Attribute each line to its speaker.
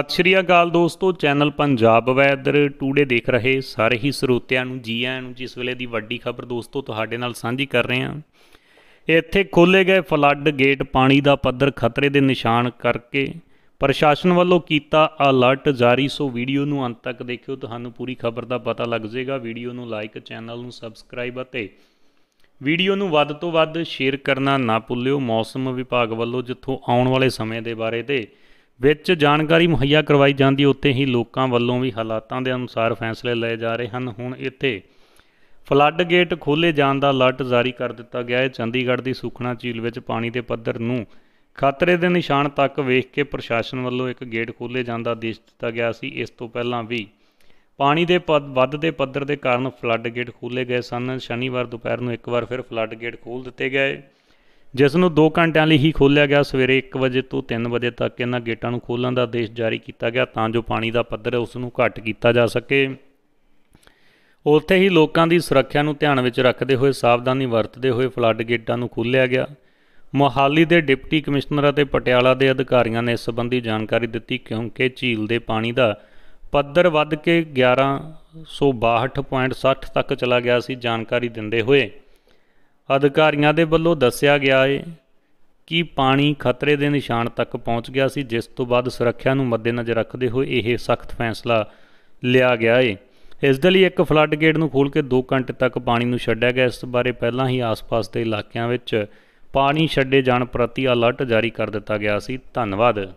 Speaker 1: ਸਤਿ ਸ਼੍ਰੀ ਅਕਾਲ ਦੋਸਤੋ channel Punjab weather today ਦੇਖ ਰਹੇ ਸਾਰੇ ਹੀ ਸਰੋਤਿਆਂ ਨੂੰ ਜੀ ਆਇਆਂ ਨੂੰ ਜਿਸ ਵੇਲੇ ਦੀ ਵੱਡੀ ਖਬਰ ਦੋਸਤੋ ਤੁਹਾਡੇ ਨਾਲ ਸਾਂਝੀ ਕਰ ਰਹੇ ਹਾਂ ਇੱਥੇ ਖੋਲੇ ਗਏ ਫਲੱਡ ਗੇਟ ਪਾਣੀ ਦਾ ਪੱਧਰ ਖਤਰੇ ਦੇ ਨਿਸ਼ਾਨ ਕਰਕੇ ਪ੍ਰਸ਼ਾਸਨ ਵੱਲੋਂ ਕੀਤਾ ਅਲਰਟ ਜਾਰੀ ਸੋ ਵੀਡੀਓ ਨੂੰ ਅੰਤ ਤੱਕ ਦੇਖਿਓ ਤੁਹਾਨੂੰ ਪੂਰੀ ਖਬਰ ਦਾ ਪਤਾ ਲੱਗ ਜਾਏਗਾ ਵੀਡੀਓ ਨੂੰ ਲਾਈਕ ਚੈਨਲ ਨੂੰ ਸਬਸਕ੍ਰਾਈਬ ਅਤੇ ਵੀਡੀਓ ਨੂੰ ਵੱਧ ਤੋਂ ਵੱਧ ਸ਼ੇਅਰ ਕਰਨਾ ਨਾ ਭੁੱਲਿਓ ਮੌਸਮ ਵਿਭਾਗ ਵੱਲੋਂ ਜਿੱਥੋਂ ਆਉਣ ਵਾਲੇ ਸਮੇਂ ਦੇ ਬਾਰੇ ਤੇ ਵਿੱਚ ਜਾਣਕਾਰੀ ਮੁਹੱਈਆ ਕਰਵਾਈ ਜਾਂਦੀ ਉੱਤੇ ਹੀ ਲੋਕਾਂ ਵੱਲੋਂ ਵੀ ਹਾਲਾਤਾਂ ਦੇ ਅਨੁਸਾਰ ਫੈਸਲੇ ਲਏ ਜਾ ਰਹੇ ਹਨ ਹੁਣ ਇੱਥੇ ਫਲੱਡ ਗੇਟ ਖੋਲੇ ਜਾਣ ਦਾ ਅਲਰਟ ਜਾਰੀ ਕਰ ਦਿੱਤਾ ਗਿਆ ਹੈ ਚੰਡੀਗੜ੍ਹ ਦੀ ਸੁਖਣਾ ਝੀਲ ਵਿੱਚ ਪਾਣੀ ਦੇ ਪੱਧਰ ਨੂੰ ਖਤਰੇ ਦੇ ਨਿਸ਼ਾਨ ਤੱਕ ਵੇਖ ਕੇ ਪ੍ਰਸ਼ਾਸਨ ਵੱਲੋਂ ਇੱਕ ਗੇਟ ਖੋਲੇ ਜਾਣ ਦਾ ਆਦੇਸ਼ ਦਿੱਤਾ ਗਿਆ ਸੀ ਇਸ ਤੋਂ ਪਹਿਲਾਂ ਵੀ ਪਾਣੀ ਦੇ ਵੱਧਦੇ ਪੱਧਰ ਦੇ ਕਾਰਨ ਫਲੱਡ ਗੇਟ ਖੋਲੇ ਗਏ ਸਨ ਸ਼ਨੀਵਾਰ ਦੁਪਹਿਰ ਨੂੰ ਇੱਕ ਵਾਰ ਫਿਰ ਫਲੱਡ ਗੇਟ ਖੋਲ ਦਿੱਤੇ ਗਏ ਜਿਸ ਨੂੰ 2 ਘੰਟਿਆਂ ਲਈ ਹੀ ਖੋਲ੍ਹਿਆ ਗਿਆ ਸਵੇਰੇ 1 ਵਜੇ ਤੋਂ 3 ਵਜੇ ਤੱਕ ਇਹਨਾਂ ਗੇਟਾਂ ਨੂੰ ਖੋਲ੍ਹਣ ਦਾ ਆਦੇਸ਼ ਜਾਰੀ ਕੀਤਾ ਗਿਆ ਤਾਂ ਜੋ ਪਾਣੀ ਦਾ ਪੱਧਰ ਉਸ ਨੂੰ ਘੱਟ ਕੀਤਾ ਜਾ ਸਕੇ ਉੱਥੇ ਹੀ ਲੋਕਾਂ ਦੀ ਸੁਰੱਖਿਆ ਨੂੰ ਧਿਆਨ ਵਿੱਚ ਰੱਖਦੇ ਹੋਏ ਸਾਵਧਾਨੀ ਵਰਤਦੇ ਹੋਏ ਫਲੱਡ ਗੇਟਾਂ ਨੂੰ ਖੋਲ੍ਹਿਆ ਗਿਆ ਮੋਹਾਲੀ ਦੇ ਡਿਪਟੀ ਕਮਿਸ਼ਨਰ ਅਤੇ ਪਟਿਆਲਾ ਦੇ ਅਧਿਕਾਰੀਆਂ ਨੇ ਇਸ ਸੰਬੰਧੀ ਜਾਣਕਾਰੀ ਦਿੱਤੀ ਕਿਉਂਕਿ ਝੀਲ ਦੇ ਪਾਣੀ ਦਾ ਪੱਧਰ ਵੱਧ ਕੇ 1162.60 ਤੱਕ ਚਲਾ ਗਿਆ ਸੀ ਜਾਣਕਾਰੀ ਦਿੰਦੇ ਹੋਏ ਅਧਿਕਾਰੀਆਂ ਦੇ ਵੱਲੋਂ ਦੱਸਿਆ ਗਿਆ ਏ ਕਿ ਪਾਣੀ ਖਤਰੇ ਦੇ ਨਿਸ਼ਾਨ ਤੱਕ ਪਹੁੰਚ ਗਿਆ ਸੀ ਜਿਸ ਤੋਂ ਬਾਅਦ ਸੁਰੱਖਿਆ ਨੂੰ ਮੱਦੇਨਜ਼ਰ ਰੱਖਦੇ ਹੋਏ ਇਹ ਸਖਤ ਫੈਸਲਾ ਲਿਆ ਗਿਆ ਏ ਇਸ ਦੇ ਲਈ ਇੱਕ ਫਲੱਡ ਗੇਟ ਨੂੰ ਖੋਲ ਕੇ 2 ਘੰਟੇ ਤੱਕ ਪਾਣੀ ਨੂੰ ਛੱਡਿਆ ਗਿਆ ਇਸ ਬਾਰੇ ਪਹਿਲਾਂ ਹੀ ਆਸ-ਪਾਸ ਦੇ ਇਲਾਕਿਆਂ ਵਿੱਚ ਪਾਣੀ ਛੱਡੇ ਜਾਣ ਪ੍ਰਤੀ ਅਲਰਟ ਜਾਰੀ ਕਰ ਦਿੱਤਾ ਗਿਆ ਸੀ ਧੰਨਵਾਦ